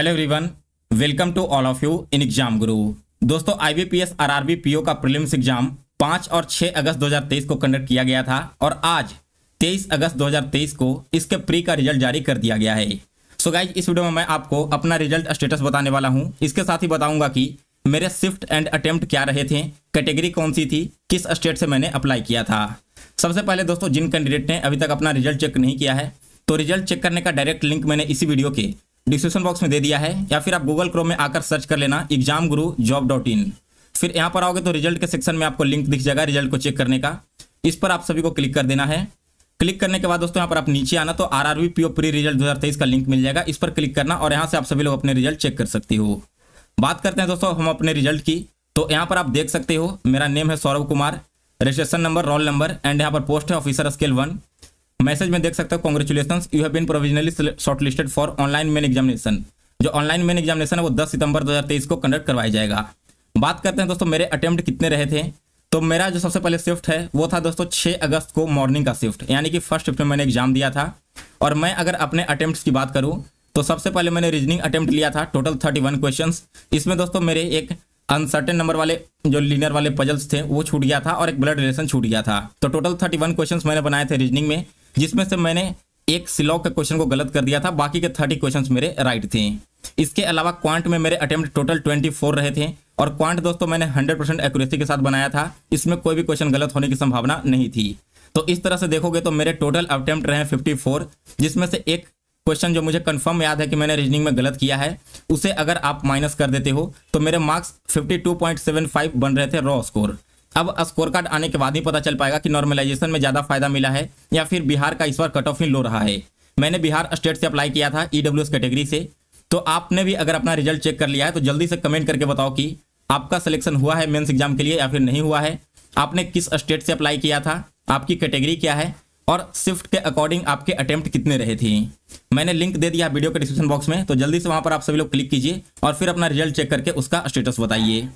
hello everyone welcome to all of you in exam guru दोस्तों IBPS RRB PO का prelims exam 5 और 6 अगस्त 2023 को conduct किया गया था और आज 23 अगस्त 2023 को इसके प्री का रिजल्ट जारी कर दिया गया है सो so गाइज इस वीडियो में मैं आपको अपना रिजल्ट स्टेटस बताने वाला हूँ इसके साथ ही बताऊंगा कि मेरे शिफ्ट एंड अटेम्प्ट क्या रहे थे कैटेगरी कौन सी थी किस स्टेट से मैंने अप्लाई किया था सबसे पहले दोस्तों जिन कैंडिडेट ने अभी तक अपना रिजल्ट चेक नहीं किया है तो रिजल्ट चेक करने का डायरेक्ट लिंक मैंने इसी वीडियो के डिस्क्रिप्शन बॉक्स में दे दिया है या फिर आप गूगल क्रोम में आकर सर्च कर लेना एग्जाम गुरु जॉब डॉट इन फिर यहाँ पर आओगे तो रिजल्ट के सेक्शन में आपको लिंक दिख जाएगा रिजल्ट को चेक करने का इस पर आप सभी को क्लिक कर देना है क्लिक करने के बाद दोस्तों यहाँ पर आप नीचे आना तो R RB PO pre result 2023 का लिंक मिल जाएगा इस पर क्लिक करना और यहाँ से आप सभी लोग अपने रिजल्ट चेक कर सकते हो बात करते हैं दोस्तों हम अपने रिजल्ट की तो यहाँ पर आप देख सकते हो मेरा नेम है Saurabh Kumar registration number roll number and यहाँ पर पोस्ट है ऑफिसर स्केल वन मैसेज में देख सकते हो congratulation you have been provisionally shortlisted for online main examination जो ऑनलाइन मेन एग्जामिनेशन है वो 10 सितंबर 2023 को कंडक्ट करवाया जाएगा बात करते हैं दोस्तों मेरे अटेम्प्ट कितने रहे थे तो मेरा जो सबसे पहले शिफ्ट है वो था दोस्तों 6 अगस्त को मॉर्निंग का शिफ्ट यानी कि फर्स्ट शिफ्ट में मैंने एग्जाम दिया था और मैं अगर अपने अटैम्प्ट की बात करूँ तो सबसे पहले मैंने रीजनिंग अटैम्प्ट लिया था टोटल थर्टी वन इसमें दोस्तों मेरे एक अनसर्टेन नंबर वाले जो लीनर वाले पजल्स थे वो छूट गया था और एक ब्लड रिलेशन छूट गया था तो टोटल थर्टी वन क्वेश्चन मैंने बनाए थे रीजनिंग में जिसमें से मैंने एक सिलॉक के क्वेश्चन को गलत कर दिया था बाकी के थर्टी क्वेश्चन मेरे राइट थे इसके अलावा क्वांट में मेरे अटेम्प्ट टोटल ट्वेंटी फोर रहे थे और क्वांट दोस्तों मैंने हंड्रेड परसेंट एक्यूरेसी के साथ बनाया था इसमें कोई भी क्वेश्चन गलत होने की संभावना नहीं थी तो इस तरह से देखोगे तो मेरे टोटल अटेम्प्ट रहे फिफ्टी फोर जिसमें से एक क्वेश्चन जो मुझे कंफर्म याद है कि मैंने रीजनिंग में गलत किया है उसे अगर आप माइनस कर देते हो तो मेरे मार्क्स फाइव बन रहे थे रॉ स्कोर अब स्कोर कार्ड आने के बाद ही पता चल पाएगा कि नॉर्मलाइजेशन में ज़्यादा फायदा मिला है या फिर बिहार का इस बार कट ऑफ ही लो रहा है मैंने बिहार स्टेट से अप्लाई किया था ई कैटेगरी से तो आपने भी अगर अपना रिजल्ट चेक कर लिया है तो जल्दी से कमेंट करके बताओ कि आपका सिलेक्शन हुआ है मेन्स एग्जाम के लिए या फिर नहीं हुआ है आपने किस स्टेट से अप्लाई किया था आपकी कैटेगरी क्या है और शिफ्ट के अकॉर्डिंग आपके अटेम्प्ट कितने रहे थे मैंने लिंक दे दिया वीडियो के डिस्क्रिप्शन बॉक्स में तो जल्दी से वहां पर आप सभी लोग क्लिक कीजिए और फिर अपना रिजल्ट चेक करके उसका स्टेटस बताइए